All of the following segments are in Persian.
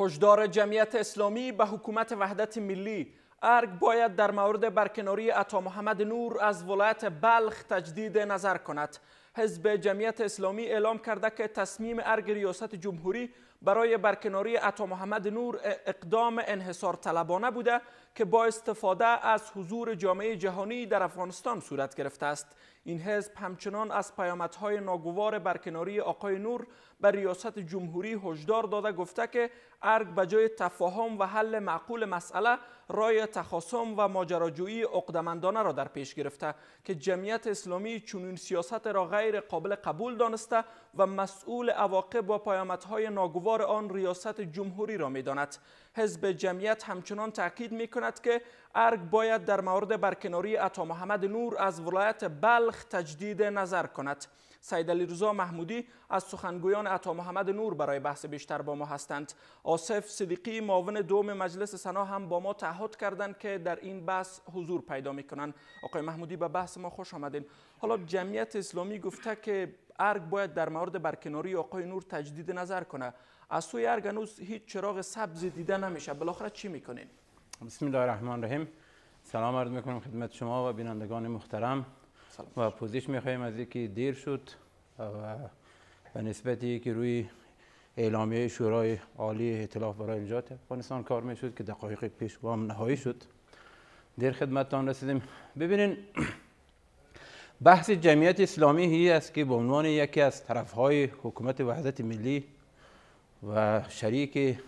هشدار جمعیت اسلامی به حکومت وحدت ملی ارگ باید در مورد برکناری عطا محمد نور از ولایت بلخ تجدید نظر کند حزب جمعیت اسلامی اعلام کرده که تصمیم ارگ ریاست جمهوری برای برکناری عطا محمد نور اقدام انحصار طلبانه بوده که با استفاده از حضور جامعه جهانی در افغانستان صورت گرفته است این حزب همچنان از پیامدهای ناگوار برکناری آقای نور به ریاست جمهوری هشدار داده گفته که ارگ به جای تفاهم و حل معقول مسئله رای تخاصم و ماجراجویی اقدمندانه را در پیش گرفته که جمعیت اسلامی چنین سیاست را غیر قابل قبول دانسته و مسئول عواقب و پیامدهای ناگوار آن ریاست جمهوری را میداند حزب جمعیت همچنان تاکید میکند کند که ارگ باید در مورد برکناری عطا محمد نور از ولایت بلخ تجدید نظر کند سید علی رضا محمودی از سخنگویان عطا محمد نور برای بحث بیشتر با ما هستند آصف صدیقی معاون دوم مجلس سنا هم با ما تعهد کردند که در این بحث حضور پیدا میکنند آقای محمودی به بحث ما خوش آمدین حالا جمعیت اسلامی گفته که ارگ باید در مورد برکناری آقای نور تجدید نظر کنه از سوی ارگ هیچ چراغ سبز دیده نمیشه بالاخره چی میکنین بسم الله الرحمن الرحیم سلام عرض میکنم خدمت شما و بینندگان محترم سلام. و پوزیش میخواییم از اینکه دیر شد و به نسبتی که روی اعلامیه شورای عالی اطلاف برای نجات افغانستان کار میشد که دقایق پیش هم نهایی شد دیر خدمتتان رسیدیم ببینین بحث جمعیت اسلامی هی است که به عنوان یکی از طرفهای حکومت وحدت ملی و شریک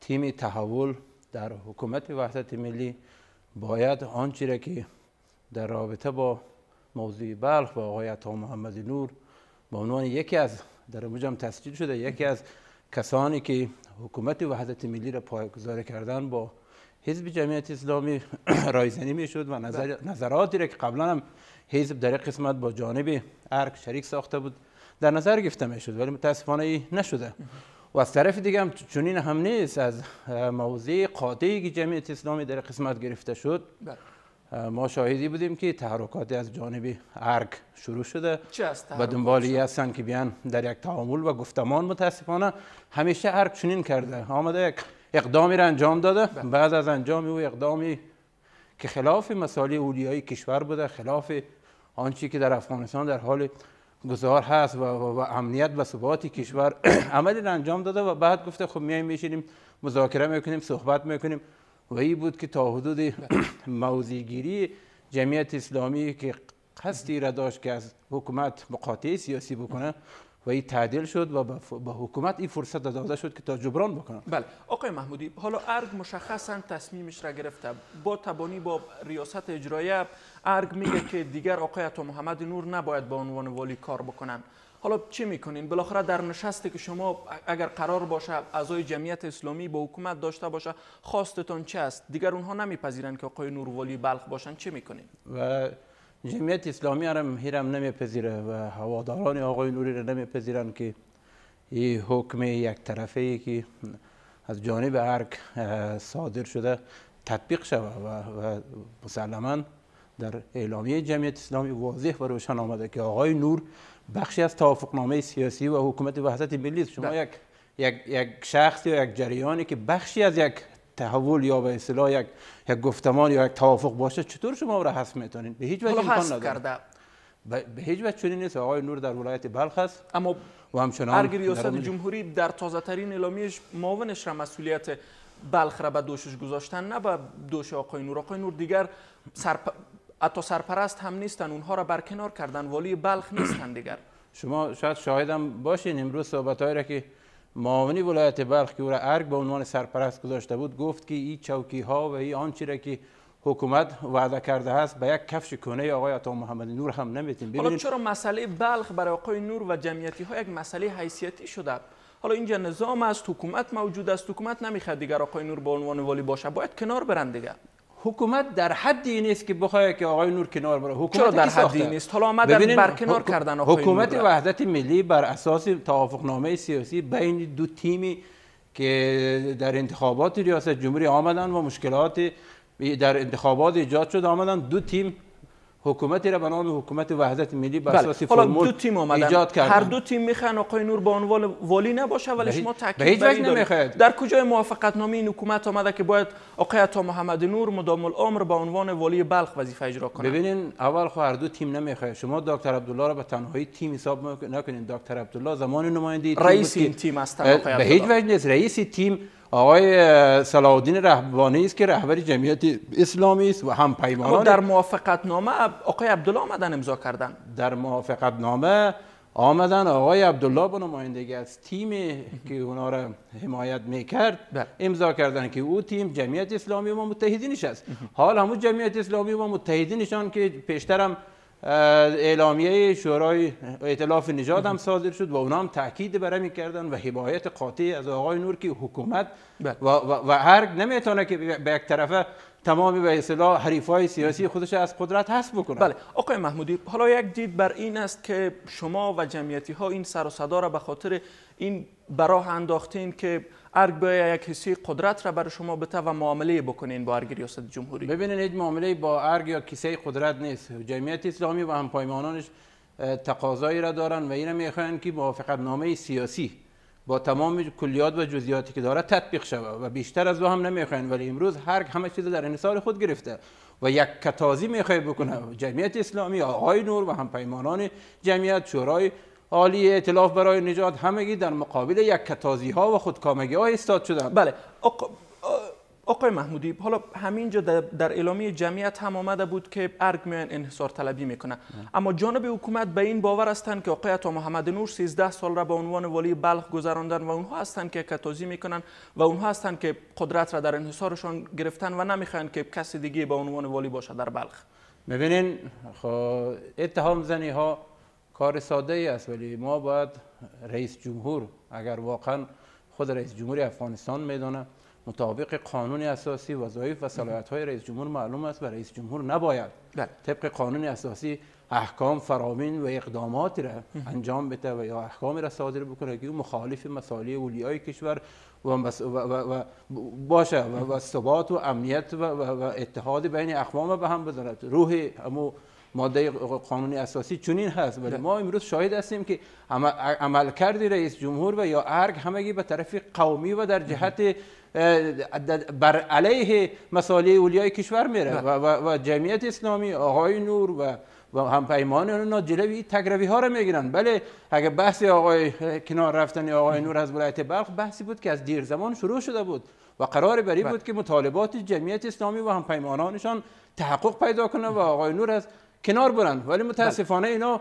تیم تحول در حکومت وحدت ملی باید آنچه را که در رابطه با موضوع بلخ و آقای عطا محمد نور به عنوان یکی از در مجم تسجیل شده یکی از کسانی که حکومت وحدت ملی را پایگذاری کردن با حزب جمعیت اسلامی رایزنی میشد و نظر... بله. نظراتی را که قبلا هم حزب در قسمت با جانب ارک شریک ساخته بود در نظر گرفته شد ولی متاسفانه نشده و از طرف دیگه هم چونین هم نیست از موضع قاطعی که جمعیت اسلامی در قسمت گرفته شد بله. ما شاهدی بودیم که تحرکاتی از جانب ارگ شروع شده و دنبالی هستن که بیان در یک تعامل و گفتمان متاسفانه همیشه ارگ چنین کرده آمده یک اقدامی را انجام داده بله. بعد از انجام او اقدامی که خلاف مسائل اولیای کشور بوده خلاف آنچه که در افغانستان در حال گذار هست و, امنیت و ثبات کشور عملی انجام داده و بعد گفته خب میایم میشینیم مذاکره میکنیم صحبت میکنیم و این بود که تا حدود موزیگیری جمعیت اسلامی که قصدی را داشت که از حکومت مقاطعه سیاسی بکنه و این تعدیل شد و به حکومت این فرصت داده شد که تا جبران بکنن بله آقای محمودی حالا ارگ مشخصا تصمیمش را گرفته با تبانی با ریاست اجرایه ارگ میگه که دیگر آقای تو محمد نور نباید به عنوان والی کار بکنن حالا چی میکنین بالاخره در نشستی که شما اگر قرار باشه اعضای جمعیت اسلامی با حکومت داشته باشه خواستتان چی است دیگر اونها نمیپذیرن که آقای نور والی بلخ باشن چی میکنین و جمعیت اسلامی هم هیرم نمیپذیره و هواداران آقای نوری را نمیپذیرن که این حکم یک طرفه که از جانب ارک صادر شده تطبیق شود و, و مسلما در اعلامیه جمعیت اسلامی واضح و روشن آمده که آقای نور بخشی از توافقنامه سیاسی و حکومت وحدت ملی شما بله. یک یک یک شخص یا یک جریانی که بخشی از یک تحول یا به اصطلاح یک یک گفتمان یا یک توافق باشه چطور شما را حس میتونید؟ به هیچ وجه امکان نداره به هیچ وجه چنین نیست آقای نور در ولایت بلخ است اما و همچنان هر ریاست جمهوری در تازه ترین اعلامیش معاونش را مسئولیت بلخ را به دوشش گذاشتن نه به دوش آقای نور آقای نور دیگر سرپ... حتی سرپرست هم نیستن اونها را برکنار کردن والی بلخ نیستن دیگر شما شاید شاهدم باشین امروز صحبت را که معاونی ولایت بلخ که او را ارگ به عنوان سرپرست گذاشته بود گفت که این چوکی ها و این آنچه را که حکومت وعده کرده است به یک کفش کنه آقای عطا محمد نور هم نمیتیم حالا چرا مسئله بلخ برای آقای نور و جمعیتی ها یک مسئله حیثیتی شده حالا اینجا نظام است حکومت موجود است حکومت نمیخواد دیگر آقای نور به عنوان والی باشه باید کنار برند دیگر حکومت در حدی نیست که بخواد که آقای نور کنار بره حکومت در حدی نیست حالا آمدن برکنار کردن آقای حکومت وحدت ملی بر اساس توافقنامه سیاسی بین دو تیمی که در انتخابات ریاست جمهوری آمدن و مشکلات در انتخابات ایجاد شد آمدن دو تیم حکومتی را به نام حکومت وحدت ملی بر بله. اساس فرمول ایجاد کرد. هر دو تیم میخوان آقای نور به عنوان والی نباشه ولی شما تاکید نمیخواید در کجای موافقت نامه این حکومت آمده که باید آقای عطا محمد نور مدام العمر به عنوان والی بلخ وظیفه اجرا کنه ببینین اول خو هر دو تیم نمیخواد شما دکتر عبدالله را به تنهایی تیم حساب نکنین دکتر عبدالله زمان نماینده تیم رئیس این تیم است به هیچ وجه نیست رئیس تیم آقای صلاح رهبانی است که رهبر جمعیت اسلامی است و هم پیمانان در موافقت نامه آقای عبدالله آمدن امضا کردن در موافقت نامه آمدن آقای عبدالله به نمایندگی از تیم که اونا را حمایت میکرد بله. امضا کردن که او تیم جمعیت اسلامی و متحدینش است حال همون جمعیت اسلامی و متحدینشان که پیشترم اعلامیه شورای ائتلاف نجات هم صادر شد و اونا هم تاکید بر میکردن کردن و حمایت قاطع از آقای نور که حکومت بله. و, و, و هر نمیتونه که به یک طرفه تمامی به اصطلاح حریفای سیاسی خودش از قدرت هست بکنه بله آقای محمودی حالا یک دید بر این است که شما و جمعیتی ها این سر و صدا را به خاطر این براه انداختین که ارگ باید یک حسی قدرت را برای شما بته و معامله بکنین با ارگ ریاست جمهوری ببینید هیچ معامله با ارگ یا کیسه قدرت نیست جمعیت اسلامی و همپایمانانش تقاضایی را دارن و اینا میخوان که موافقت نامه سیاسی با تمام کلیات و جزئیاتی که داره تطبیق شده و بیشتر از او هم نمیخواین ولی امروز هر همه چیز در انصار خود گرفته و یک کتازی میخواه بکنه جمعیت اسلامی آقای نور و همپیمانان جمعیت شورای عالی اطلاف برای نجات همگی در مقابل یک کتازی ها و خودکامگی ها استاد شدن بله آقای محمودی حالا همینجا در اعلامیه جمعیت هم آمده بود که ارگ میان انحصار طلبی میکنه اما جانب حکومت به این باور هستند که آقای عطا محمد نور 13 سال را به عنوان والی بلخ گذراندن و اونها هستند که کتازی میکنن و اونها هستند که قدرت را در انحصارشان گرفتن و نمیخواین که کسی دیگه به عنوان والی باشه در بلخ میبینین خب، اتهام زنی ها کار ساده ای است ولی ما باید رئیس جمهور اگر واقعا خود رئیس جمهوری افغانستان میدونه مطابق قانون اساسی وظایف و های رئیس جمهور معلوم است و رئیس جمهور نباید بله. طبق قانون اساسی احکام فرامین و اقدامات را انجام بده و یا احکامی را صادر بکنه که مخالف مسائل اولیای کشور و, باشه و, و ثبات و امنیت و, اتحاد بین اقوام به هم بزند روح امو ماده قانون اساسی چنین هست ولی بله. ما امروز شاهد هستیم که عمل رئیس جمهور و یا ارگ همگی به طرف قومی و در جهت بر علیه مسائل اولیای کشور میره بله. و, و, جمعیت اسلامی آقای نور و و هم پیمان اونا جلوی تگروی ها رو میگیرن بله اگه بحث آقای کنار رفتن آقای نور از ولایت بلخ بحثی بود که از دیر زمان شروع شده بود و قرار بری بله. بود که مطالبات جمعیت اسلامی و هم پیمانانشان تحقق پیدا کنه و آقای نور از کنار برن ولی متاسفانه بله. اینا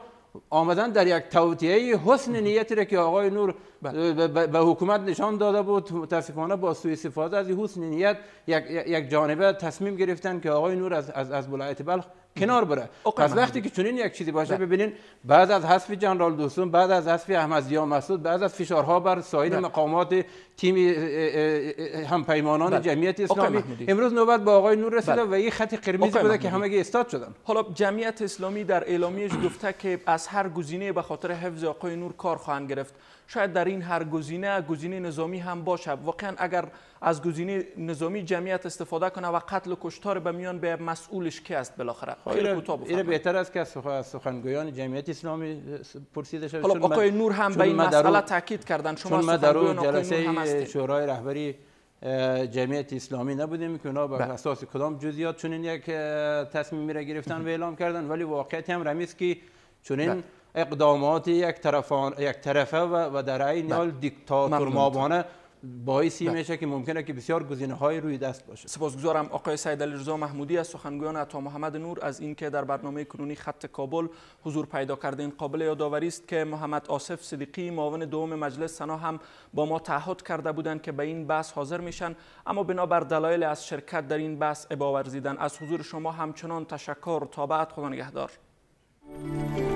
آمدن در یک توطیه حسن نیتی که آقای نور بله. و حکومت نشان داده بود متاسفانه با سوء استفاده از حسن نیت یک, یک جانبه تصمیم گرفتن که آقای نور از, از, از بلخ کنار بره پس وقتی که چنین یک چیزی باشه بله. ببینین بعد از حذف جنرال دوستون بعد از حذف احمد یا مسعود بعد از فشارها بر سایر بله. مقامات تیم همپیمانان جمعیت اسلامی امروز نوبت به آقای نور رسیده و این خط قرمز بوده که همگی استاد شدن حالا جمعیت اسلامی در اعلامیش گفته که از هر گزینه به خاطر حفظ آقای نور کار خواهند گرفت شاید در این هر گزینه گزینه نظامی هم باشه. واقعا اگر از گزینه نظامی جمعیت استفاده کنه و قتل و کشتار به میان به مسئولش کی است بالاخره خب، خیلی بهتر است که از سخنگویان جمعیت اسلامی پرسیده شود حالا آقای نور هم به این مسئله تاکید کردن شما ما در جلسه شورای رهبری جمعیت اسلامی نبودیم که اونا بر بله. اساس کدام جزئیات چنین یک تصمیمی را گرفتن و اعلام کردن ولی واقعیت هم رمیز که چنین بله. اقدامات یک طرفه یک طرفه و, در عین بله. حال دیکتاتور مابانه باعثی بله. میشه که ممکنه که بسیار گزینه های روی دست باشه سپاسگزارم آقای سید رضا محمودی از سخنگویان عطا محمد نور از اینکه در برنامه کنونی خط کابل حضور پیدا کرده این قابل یادآوری است که محمد آصف صدیقی معاون دوم مجلس سنا هم با ما تعهد کرده بودند که به این بحث حاضر میشن اما بنابر دلایل از شرکت در این بحث ابا ورزیدن از حضور شما همچنان تشکر تا بعد خدا نگهدار